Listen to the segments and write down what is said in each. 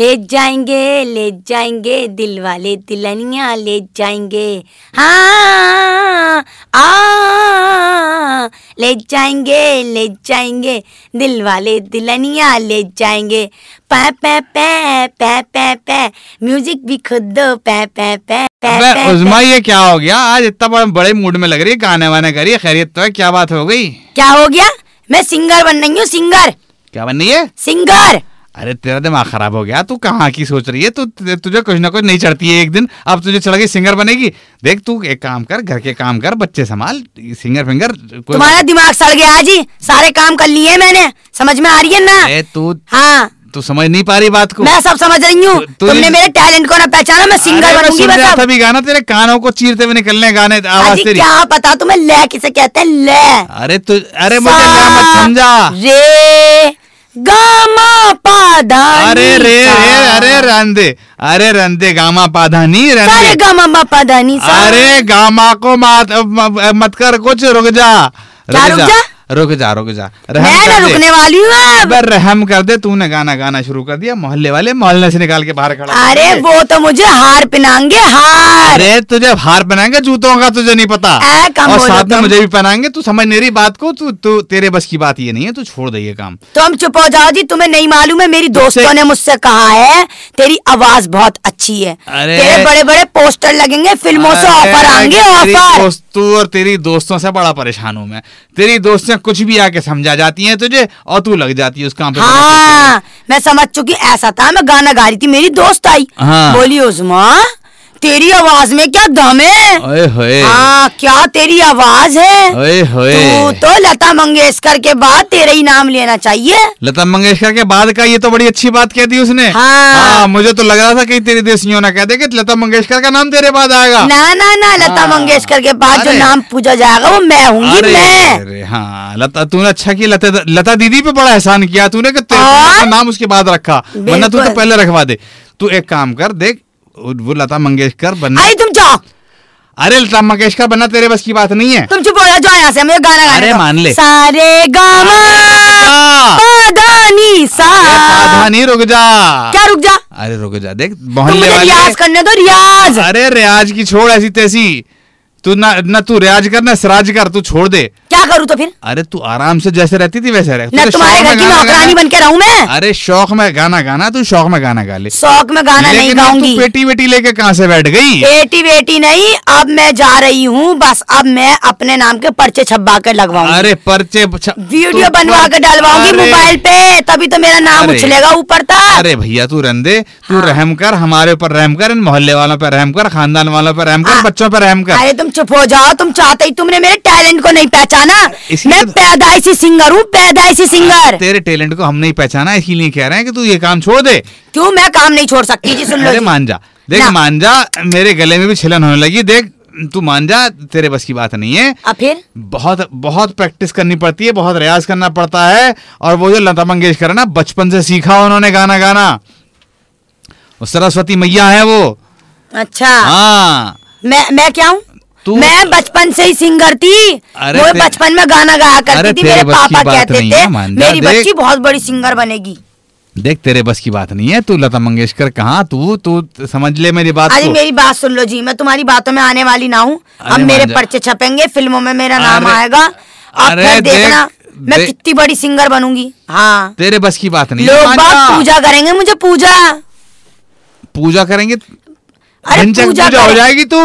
ले जाएंगे ले जाएंगे दिल वाले दिलनिया ले जाएंगे हाँ आ ले जाएंगे ले जाएंगे दिल वाले दिलनिया ले जाएंगे पै पै पै पै पै पै म्यूजिक भी खुद दो पै पै पै उजमा ये क्या हो गया आज इतना बड़ा बड़े मूड में लग रही है गाने वाने करिए खैरियत तो है क्या बात हो गई क्या हो गया मैं सिंगर बन रही हूँ सिंगर क्या बन रही है सिंगर अरे तेरा दिमाग खराब हो गया तू कहाँ की सोच रही है तू तुझे कुछ ना कुछ नहीं चढ़ती है एक दिन अब तुझे चढ़ गई सिंगर बनेगी देख तू एक काम कर घर के काम कर बच्चे संभाल सिंगर फिंगर तुम्हारा दिमाग सड़ गया जी सारे काम कर लिए मैंने समझ में आ रही है ना तू हाँ तू समझ नहीं पा रही बात को मैं सब समझ रही हूँ तु, तुमने मेरे टैलेंट को ना पहचाना मैं सिंगर बनूंगी बस तभी गाना तेरे कानों को चीरते हुए निकलने गाने हाँ आवाज तेरी क्या पता तुम्हें ले किसे कहते हैं ले अरे तू अरे मुझे समझा रे गामा पाधानी अरे रे रे अरे रंदे अरे रंदे गामा पाधानी रंदे सारे गामा पाधानी अरे गामा को मत मत कर कुछ रुक जा रुक जा रुक जा रुक जा रहम कर रुकने वाली हूँ रहम कर दे तूने गाना गाना शुरू कर दिया मोहल्ले वाले मोहल्ले से निकाल के बाहर खड़ा अरे वो तो मुझे हार पहनाएंगे हार अरे तुझे हार पहनाएंगे जूतों का तुझे नहीं पता और साथ में मुझे भी पहनाएंगे तू समझ नहीं रही बात को तू तू तेरे बस की बात ये नहीं है तू छोड़ दे ये काम तुम तो चुप हो जाओ जी तुम्हें नहीं मालूम है मेरी दोस्तों ने मुझसे कहा है तेरी आवाज बहुत अच्छी है तेरे बड़े बड़े पोस्टर लगेंगे फिल्मों से ऑफर आएंगे ऑफर तू और तेरी दोस्तों से बड़ा परेशान हूँ मैं तेरी दोस्तों कुछ भी आके समझा जाती है तुझे और तू लग जाती है उस काम पे हाँ मैं समझ चुकी ऐसा था मैं गाना गा रही थी मेरी दोस्त आई हाँ। बोली उजमा तेरी आवाज में क्या दम है आ, हाँ, क्या तेरी आवाज है तू तो लता मंगेशकर के बाद तेरा ही नाम लेना चाहिए लता मंगेशकर के बाद का ये तो बड़ी अच्छी बात कह दी उसने हाँ। आ, हाँ, मुझे तो लग रहा था कि तेरी देशियों ना कह दे कि लता मंगेशकर का नाम तेरे बाद आएगा ना ना ना लता हाँ। मंगेशकर के बाद जो नाम पूछा जाएगा वो मैं हूँ मैं हाँ लता तूने अच्छा किया लता लता दीदी पे बड़ा एहसान किया तूने नाम उसके बाद रखा वरना तू तो पहले रखवा दे तू एक काम कर देख वो लता मंगेशकर बनना अरे तुम जाओ अरे लता मंगेशकर बनना तेरे बस की बात नहीं है तुम चुप हो जाओ यहाँ से मुझे गाना गाने अरे मान ले सारे गामा सा रुक जा क्या रुक जा अरे रुक जा देख मोहल्ले वाले रियाज करने दो रियाज अरे रियाज की छोड़ ऐसी तैसी तू ना ना तू रियाज कर ना सराज कर तू छोड़ दे क्या करूँ तो फिर अरे तू आराम से जैसे रहती थी वैसे रह तो तुम्हारे घर की नौकरानी बन के रहूं मैं अरे शौक में गाना गाना तू शौक में गाना गा ले शौक में गाना नहीं गाऊंगी बेटी बेटी लेके कहाँ से बैठ गई बेटी बेटी नहीं अब मैं जा रही हूँ बस अब मैं अपने नाम के पर्चे छपवा कर लगवाऊ अरे पर्चे वीडियो बनवा कर डालवाऊंगी मोबाइल पे तभी तो मेरा नाम उछलेगा ऊपर तक अरे भैया तू रन दे तू हाँ। रहम कर हमारे ऊपर रहम कर इन मोहल्ले वालों पर रहम कर खानदान वालों पर रहम कर हाँ। बच्चों पर रहम कर अरे तुम चुप हो जाओ तुम चाहते ही तुमने मेरे टैलेंट को नहीं पहचाना मैं पैदाइशी सिंगर हूँ पैदाइशी सिंगर तेरे टैलेंट को हम नहीं पहचाना इसीलिए कह रहे हैं कि तू ये काम छोड़ दे क्यों मैं काम नहीं छोड़ सकती जी सुन लो मान जा देख मान जा मेरे गले में भी छिलन होने लगी देख तू मान जा तेरे बस की बात नहीं है अब फिर बहुत बहुत प्रैक्टिस करनी पड़ती है बहुत रियाज करना पड़ता है और वो जो लता मंगेशकर है ना बचपन से सीखा उन्होंने गाना गाना सरस्वती मैया है वो अच्छा हाँ मैं मैं क्या हूँ मैं बचपन से ही सिंगर थी वो बचपन में गाना गाया करती थी मेरे पापा कहते थे मेरी बच्ची बहुत बड़ी सिंगर बनेगी देख तेरे बस की बात नहीं है तू लता मंगेशकर कहाँ तू तू समझ ले मेरी बात अरे मेरी बात सुन लो जी मैं तुम्हारी बातों में आने वाली ना हूँ अब मेरे पर्चे छपेंगे फिल्मों में मेरा नाम आएगा आप फिर देखना मैं कितनी बड़ी सिंगर बनूंगी हाँ तेरे बस की बात नहीं लोग पूजा करेंगे मुझे पूजा पूजा करेंगे पूजा हो जाएगी तू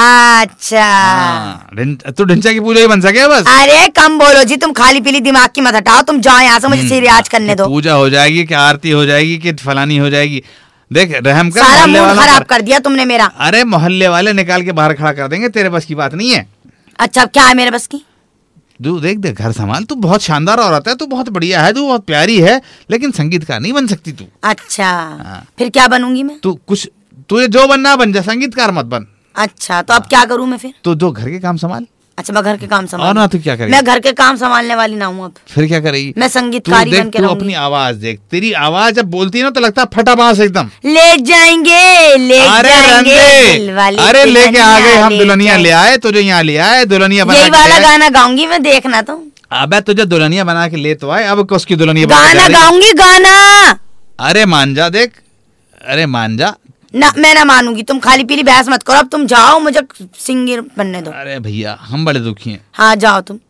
अच्छा हाँ, तू ढिंचा की पूजा ही बन सके बस अरे कम बोलो जी तुम खाली पीली दिमाग की मत हटाओ तुम जाओ यहाँ से मुझे हम्म, रियाज करने दो पूजा हो जाएगी क्या आरती हो जाएगी कि फलानी हो जाएगी देख रहम कर सारा मूड खराब कर दिया तुमने मेरा अरे मोहल्ले वाले निकाल के बाहर खड़ा कर देंगे तेरे बस की बात नहीं है अच्छा क्या है मेरे बस की तू देख देख घर संभाल तू बहुत शानदार औरत है तू बहुत बढ़िया है तू बहुत प्यारी है लेकिन संगीतकार नहीं बन सकती तू अच्छा हाँ। फिर क्या बनूंगी मैं तू कुछ तुझे जो बनना बन जा संगीतकार मत बन अच्छा तो अब क्या करूँ मैं फिर तो जो घर के काम संभाल अच्छा मैं घर के काम संभाल ना तो क्या करे मैं घर के काम संभालने वाली ना हूँ अब फिर क्या करेगी मैं संगीतकारी बन के अपनी आवाज देख तेरी आवाज जब बोलती है ना तो लगता है फटाबास एकदम ले जाएंगे ले अरे जाएंगे अरे लेके आ गए हम दुल्हनिया ले आए तुझे यहाँ ले आए दुल्हनिया यही वाला गाना गाऊंगी मैं देखना तो अब तुझे दुल्हनिया बना के ले तो आए अब उसकी दुल्हनिया गाना गाऊंगी गाना अरे मान जा देख अरे मान जा ना मैं ना मानूंगी तुम खाली पीली बहस मत करो अब तुम जाओ मुझे सिंगर बनने दो अरे भैया हम बड़े दुखी हैं हाँ जाओ तुम